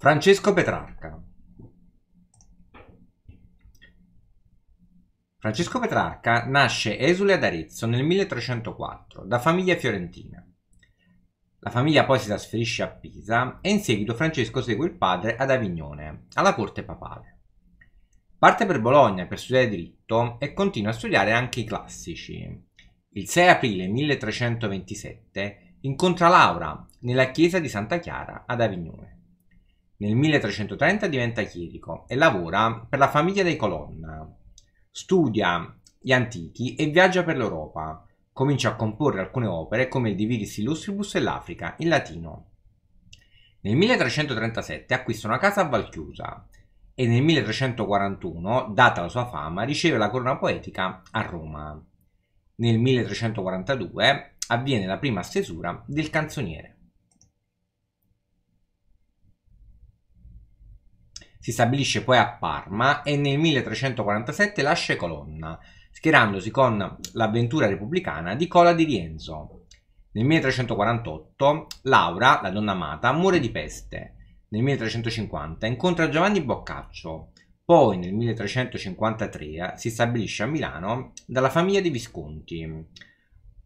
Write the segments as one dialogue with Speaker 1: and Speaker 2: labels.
Speaker 1: Francesco Petrarca Francesco Petrarca nasce esule ad Arezzo nel 1304 da famiglia fiorentina. La famiglia poi si trasferisce a Pisa e in seguito Francesco segue il padre ad Avignone, alla corte papale. Parte per Bologna per studiare diritto e continua a studiare anche i classici. Il 6 aprile 1327 incontra Laura nella chiesa di Santa Chiara ad Avignone. Nel 1330 diventa chierico e lavora per la famiglia dei Colonna. Studia gli antichi e viaggia per l'Europa, Comincia a comporre alcune opere come il Divinis Illustribus e l'Africa, in latino. Nel 1337 acquista una casa a Valchiusa e nel 1341, data la sua fama, riceve la corona poetica a Roma. Nel 1342 avviene la prima stesura del canzoniere. Si stabilisce poi a Parma e nel 1347 lascia Colonna schierandosi con l'avventura repubblicana di Cola di Rienzo. Nel 1348 Laura, la donna amata, muore di peste. Nel 1350 incontra Giovanni Boccaccio. Poi nel 1353 si stabilisce a Milano dalla famiglia dei Visconti.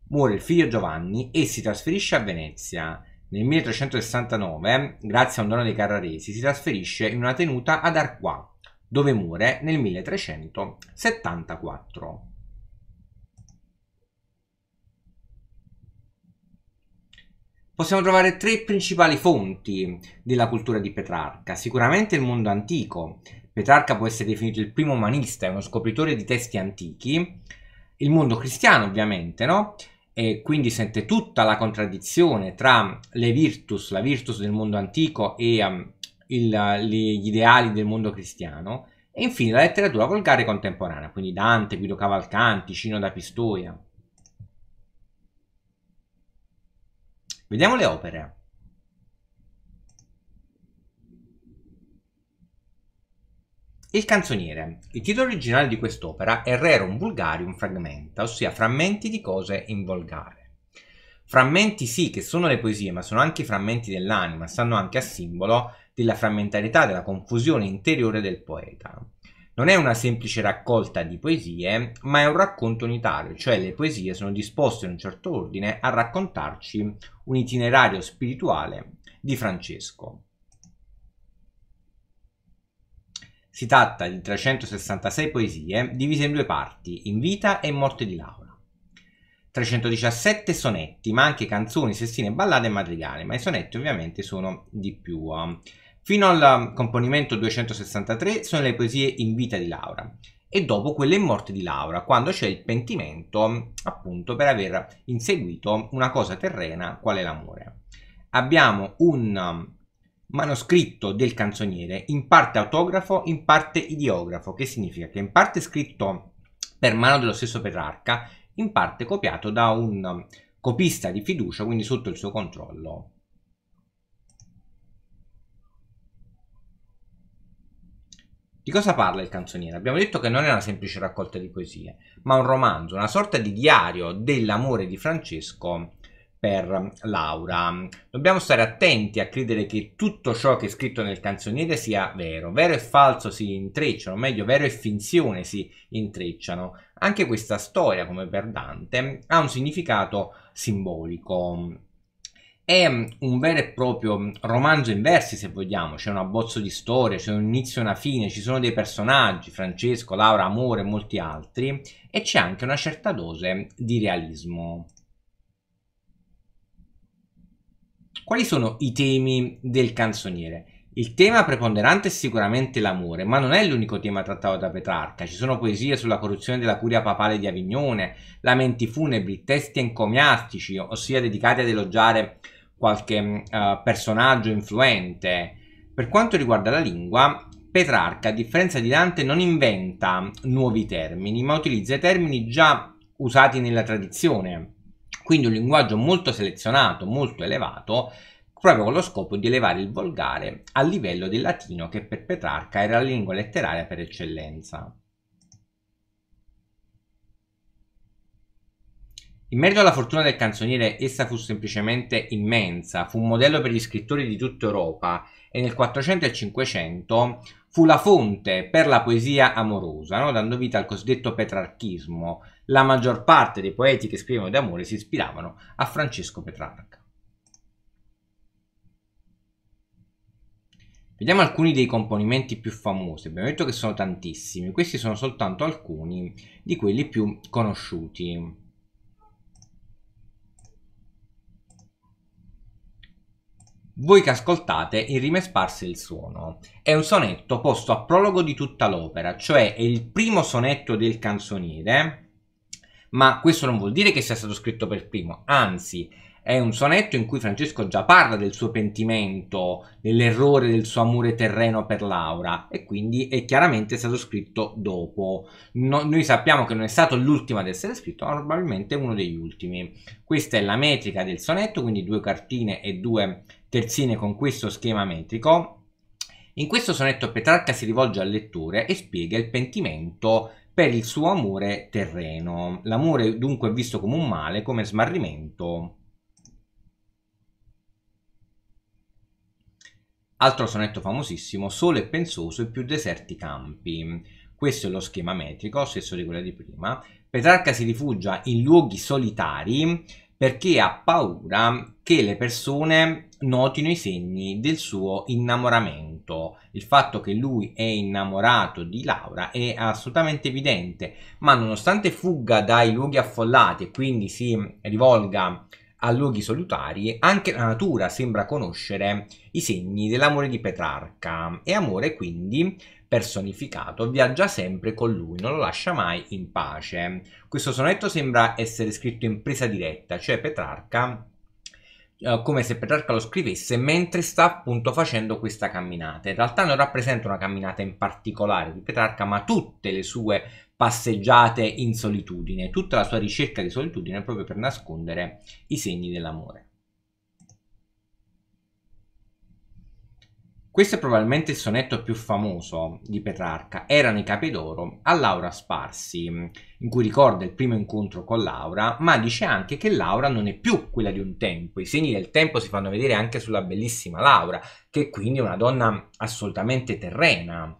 Speaker 1: Muore il figlio Giovanni e si trasferisce a Venezia. Nel 1369, grazie a un dono dei Carraresi, si trasferisce in una tenuta ad Arquà dove muore nel 1374. Possiamo trovare tre principali fonti della cultura di Petrarca, sicuramente il mondo antico. Petrarca può essere definito il primo umanista è uno scopritore di testi antichi, il mondo cristiano ovviamente, no? e quindi sente tutta la contraddizione tra le virtus, la virtus del mondo antico e um, il, gli, ideali del mondo cristiano e infine la letteratura volgare contemporanea, quindi Dante, Guido Cavalcanti, Cino da Pistoia. Vediamo le opere. Il canzoniere. Il titolo originale di quest'opera è Rerum Vulgarium Fragmenta, ossia frammenti di cose in volgare. Frammenti sì che sono le poesie, ma sono anche i frammenti dell'anima, stanno anche a simbolo della frammentarietà, della confusione interiore del poeta. Non è una semplice raccolta di poesie, ma è un racconto unitario, cioè le poesie sono disposte in un certo ordine a raccontarci un itinerario spirituale di Francesco. Si tratta di 366 poesie divise in due parti, in vita e morte di Laura. 317 sonetti, ma anche canzoni, sestine, ballate e madrigali, ma i sonetti ovviamente sono di più. Fino al um, componimento 263 sono le poesie in vita di Laura e dopo quelle in morte di Laura, quando c'è il pentimento um, appunto per aver inseguito una cosa terrena quale l'amore. Abbiamo un um, manoscritto del canzoniere, in parte autografo, in parte ideografo, che significa che in parte scritto per mano dello stesso Petrarca, in parte copiato da un copista di fiducia, quindi sotto il suo controllo, Di cosa parla il canzoniere? Abbiamo detto che non è una semplice raccolta di poesie, ma un romanzo, una sorta di diario dell'amore di Francesco per Laura. Dobbiamo stare attenti a credere che tutto ciò che è scritto nel canzoniere sia vero. Vero e falso si intrecciano, o meglio, vero e finzione si intrecciano. Anche questa storia, come per Dante, ha un significato simbolico è un vero e proprio romanzo in versi se vogliamo, c'è un abbozzo di storia, c'è un inizio e una fine, ci sono dei personaggi, Francesco, Laura, Amore e molti altri e c'è anche una certa dose di realismo. Quali sono i temi del canzoniere? Il tema preponderante è sicuramente l'amore, ma non è l'unico tema trattato da Petrarca. Ci sono poesie sulla corruzione della curia papale di Avignone, lamenti funebri, testi encomiastici, ossia dedicati ad elogiare qualche uh, personaggio influente. Per quanto riguarda la lingua, Petrarca, a differenza di Dante, non inventa nuovi termini, ma utilizza i termini già usati nella tradizione. Quindi un linguaggio molto selezionato, molto elevato, proprio con lo scopo di elevare il volgare al livello del latino che per Petrarca era la lingua letteraria per eccellenza. In merito alla fortuna del canzoniere, essa fu semplicemente immensa, fu un modello per gli scrittori di tutta Europa e nel 400 e 500 fu la fonte per la poesia amorosa, no? dando vita al cosiddetto petrarchismo. La maggior parte dei poeti che scrivono d'amore si ispiravano a Francesco Petrarca. Vediamo alcuni dei componimenti più famosi, abbiamo detto che sono tantissimi, questi sono soltanto alcuni di quelli più conosciuti. Voi che ascoltate in rime sparse il suono. È un sonetto posto a prologo di tutta l'opera, cioè è il primo sonetto del canzoniere, ma questo non vuol dire che sia stato scritto per primo, anzi è un sonetto in cui Francesco già parla del suo pentimento, dell'errore del suo amore terreno per Laura e quindi è chiaramente stato scritto dopo. No, noi sappiamo che non è stato l'ultimo ad essere scritto, ma probabilmente uno degli ultimi. Questa è la metrica del sonetto, quindi due cartine e due terzine con questo schema metrico. In questo sonetto Petrarca si rivolge al lettore e spiega il pentimento per il suo amore terreno. L'amore dunque è visto come un male, come smarrimento. Altro sonetto famosissimo, Sole e pensoso e più deserti campi. Questo è lo schema metrico, stesso di quello di prima. Petrarca si rifugia in luoghi solitari perché ha paura che le persone notino i segni del suo innamoramento. Il fatto che lui è innamorato di Laura è assolutamente evidente, ma nonostante fugga dai luoghi affollati e quindi si rivolga a luoghi solitari, anche la natura sembra conoscere i segni dell'amore di Petrarca e amore quindi personificato, viaggia sempre con lui, non lo lascia mai in pace. Questo sonetto sembra essere scritto in presa diretta, cioè Petrarca eh, come se Petrarca lo scrivesse mentre sta appunto facendo questa camminata. In realtà non rappresenta una camminata in particolare di Petrarca, ma tutte le sue passeggiate in solitudine, tutta la sua ricerca di solitudine proprio per nascondere i segni dell'amore. Questo è probabilmente il sonetto più famoso di Petrarca, Erano i capi d'oro, a Laura sparsi, in cui ricorda il primo incontro con Laura, ma dice anche che Laura non è più quella di un tempo, i segni del tempo si fanno vedere anche sulla bellissima Laura, che quindi è una donna assolutamente terrena.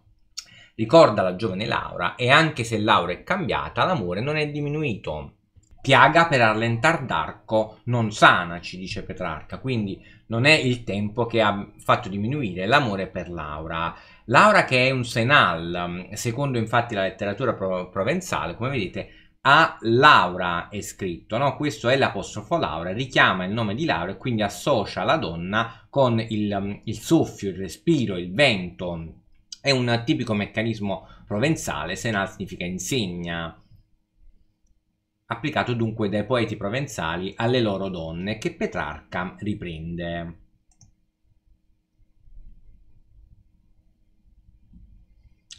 Speaker 1: Ricorda la giovane Laura e anche se Laura è cambiata, l'amore non è diminuito piaga per rallentare d'arco non sana, ci dice Petrarca, quindi non è il tempo che ha fatto diminuire l'amore per Laura. Laura che è un senal, secondo infatti la letteratura pro provenzale, come vedete, a Laura è scritto, no? questo è l'apostrofo Laura, richiama il nome di Laura e quindi associa la donna con il, il soffio, il respiro, il vento. È un tipico meccanismo provenzale, senal significa insegna applicato dunque dai poeti provenzali alle loro donne, che Petrarca riprende.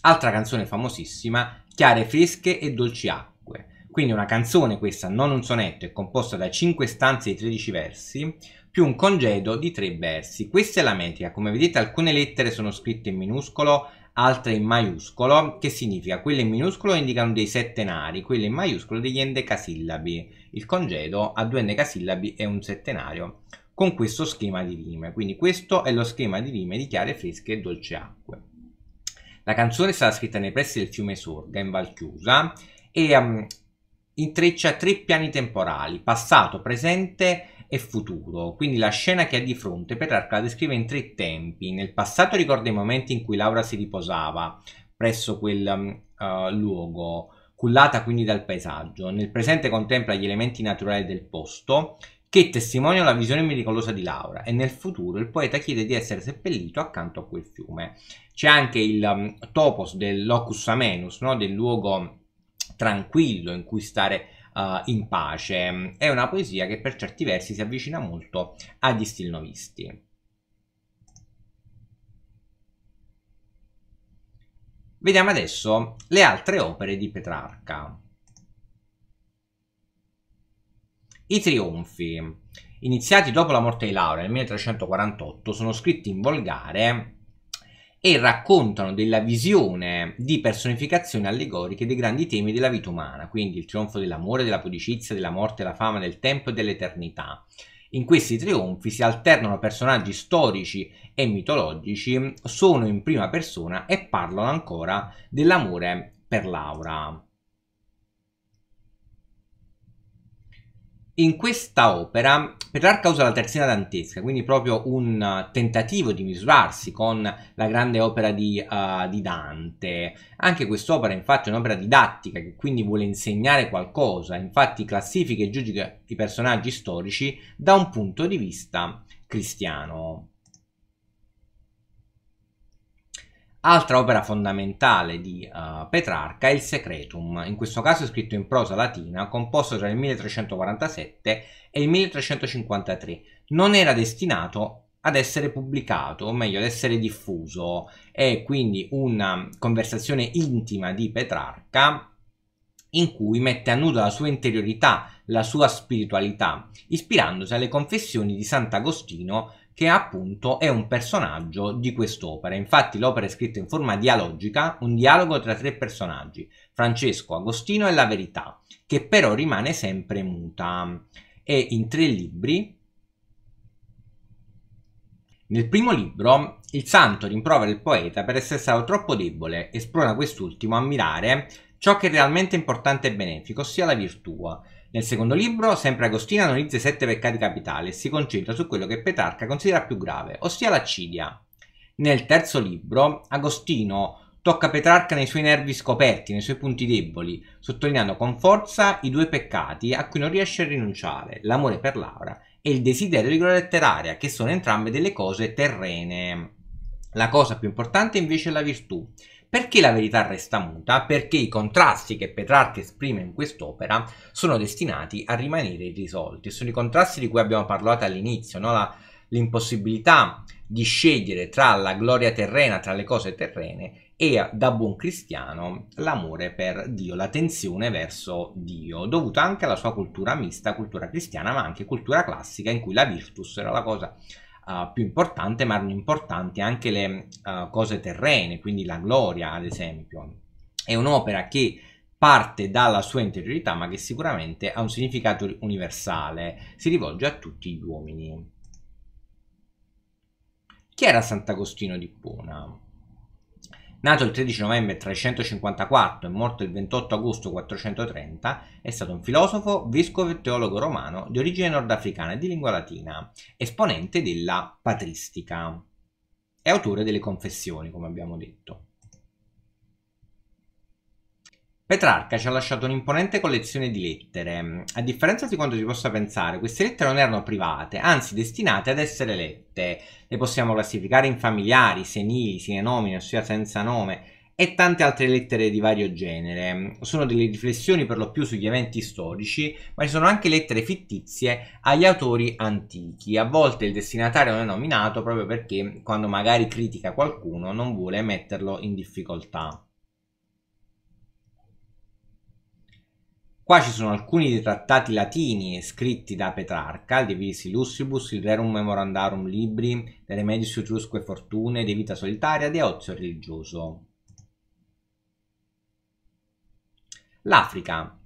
Speaker 1: Altra canzone famosissima, Chiare fresche e dolci acque. Quindi una canzone questa, non un sonetto, è composta da 5 stanze di 13 versi, più un congedo di 3 versi. Questa è la metrica, come vedete alcune lettere sono scritte in minuscolo, altre in maiuscolo, che significa quelle in minuscolo indicano dei settenari, quelle in maiuscolo degli endecasillabi. Il congedo ha due endecasillabi e un settenario con questo schema di rime. Quindi questo è lo schema di rime di chiare fresche e dolce acque. La canzone è stata scritta nei pressi del fiume Sorga, in Valchiusa, e um, intreccia tre piani temporali, passato, presente e futuro. Quindi la scena che ha di fronte Petrarca la descrive in tre tempi. Nel passato ricorda i momenti in cui Laura si riposava presso quel uh, luogo, cullata quindi dal paesaggio. Nel presente contempla gli elementi naturali del posto che testimoniano la visione miracolosa di Laura e nel futuro il poeta chiede di essere seppellito accanto a quel fiume. C'è anche il um, topos locus amenus, no? del luogo tranquillo in cui stare uh, in pace. È una poesia che per certi versi si avvicina molto agli stilnovisti. Vediamo adesso le altre opere di Petrarca. I trionfi, iniziati dopo la morte di Laura nel 1348, sono scritti in volgare e raccontano della visione di personificazioni allegoriche dei grandi temi della vita umana, quindi il trionfo dell'amore, della pudicizia, della morte, della fama, del tempo e dell'eternità. In questi trionfi si alternano personaggi storici e mitologici, sono in prima persona e parlano ancora dell'amore per Laura. In questa opera, per causa la terzina dantesca, quindi proprio un tentativo di misurarsi con la grande opera di, uh, di Dante, anche quest'opera infatti è un'opera didattica che quindi vuole insegnare qualcosa, infatti classifica e giudica i personaggi storici da un punto di vista cristiano. Altra opera fondamentale di uh, Petrarca è il Secretum, in questo caso scritto in prosa latina, composto tra il 1347 e il 1353. Non era destinato ad essere pubblicato, o meglio ad essere diffuso, è quindi una conversazione intima di Petrarca in cui mette a nudo la sua interiorità, la sua spiritualità, ispirandosi alle confessioni di Sant'Agostino che appunto è un personaggio di quest'opera. Infatti l'opera è scritta in forma dialogica, un dialogo tra tre personaggi, Francesco, Agostino e la verità, che però rimane sempre muta. È in tre libri. Nel primo libro il santo rimprovera il poeta per essere stato troppo debole e sprona quest'ultimo a mirare ciò che è realmente importante e benefico, ossia la virtù, nel secondo libro, sempre Agostino analizza i sette peccati capitali e si concentra su quello che Petrarca considera più grave, ossia l'accidia. Nel terzo libro, Agostino tocca Petrarca nei suoi nervi scoperti, nei suoi punti deboli, sottolineando con forza i due peccati a cui non riesce a rinunciare, l'amore per Laura e il desiderio di gloria letteraria, che sono entrambe delle cose terrene. La cosa più importante invece è la virtù, perché la verità resta muta? Perché i contrasti che Petrarca esprime in quest'opera sono destinati a rimanere irrisolti. Sono i contrasti di cui abbiamo parlato all'inizio, no? la, l'impossibilità di scegliere tra la gloria terrena, tra le cose terrene e eh, da buon cristiano l'amore per Dio, la tensione verso Dio, dovuta anche alla sua cultura mista, cultura cristiana, ma anche cultura classica in cui la virtus era la cosa uh, più importante, ma erano importanti anche le uh, cose terrene, quindi la gloria, ad esempio. È un'opera che parte dalla sua interiorità, ma che sicuramente ha un significato universale, si rivolge a tutti gli uomini. Chi era Sant'Agostino di Pona? Nato il 13 novembre 354 e morto il 28 agosto 430, è stato un filosofo, vescovo e teologo romano di origine nordafricana e di lingua latina, esponente della patristica. È autore delle Confessioni, come abbiamo detto. Petrarca ci ha lasciato un'imponente collezione di lettere. A differenza di quanto si possa pensare, queste lettere non erano private, anzi destinate ad essere lette. Le possiamo classificare in familiari, senili, sine nomine, ossia senza nome, e tante altre lettere di vario genere. Sono delle riflessioni per lo più sugli eventi storici, ma ci sono anche lettere fittizie agli autori antichi. A volte il destinatario non è nominato proprio perché quando magari critica qualcuno non vuole metterlo in difficoltà. Qua ci sono alcuni dei trattati latini scritti da Petrarca, De Visi Lussibus, il Rerum Memorandarum Libri, De Remedius Utrusque Fortune, De Vita Solitaria, De Ozio Religioso. L'Africa.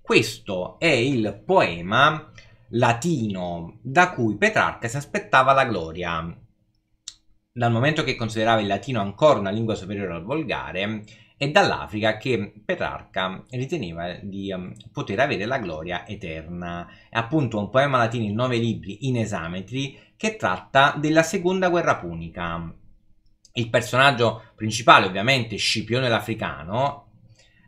Speaker 1: Questo è il poema latino da cui Petrarca si aspettava la gloria. Dal momento che considerava il latino ancora una lingua superiore al volgare, e dall'Africa che Petrarca riteneva di um, poter avere la gloria eterna. È appunto un poema latino in nove libri in esametri che tratta della seconda guerra punica. Il personaggio principale, ovviamente, Scipione l'Africano,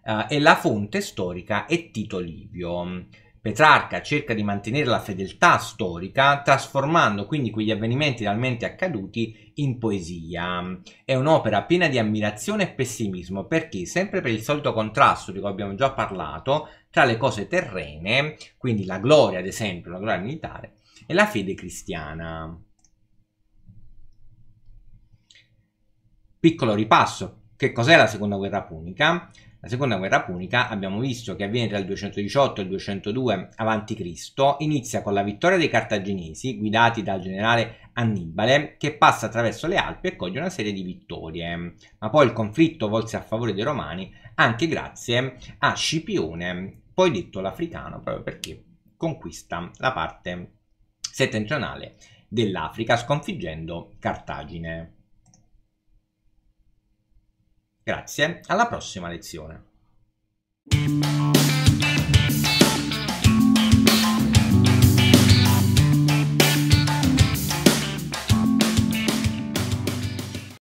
Speaker 1: uh, è la fonte storica è Tito Livio. Petrarca cerca di mantenere la fedeltà storica, trasformando quindi quegli avvenimenti realmente accaduti in poesia. È un'opera piena di ammirazione e pessimismo, perché sempre per il solito contrasto di cui abbiamo già parlato, tra le cose terrene, quindi la gloria ad esempio, la gloria militare, e la fede cristiana. Piccolo ripasso, che cos'è la seconda guerra punica? La seconda guerra punica abbiamo visto che avviene tra il 218 e il 202 a.C., inizia con la vittoria dei cartaginesi guidati dal generale Annibale che passa attraverso le Alpi e coglie una serie di vittorie, ma poi il conflitto volse a favore dei romani anche grazie a Scipione, poi detto l'africano proprio perché conquista la parte settentrionale dell'Africa sconfiggendo Cartagine. Grazie, alla prossima lezione.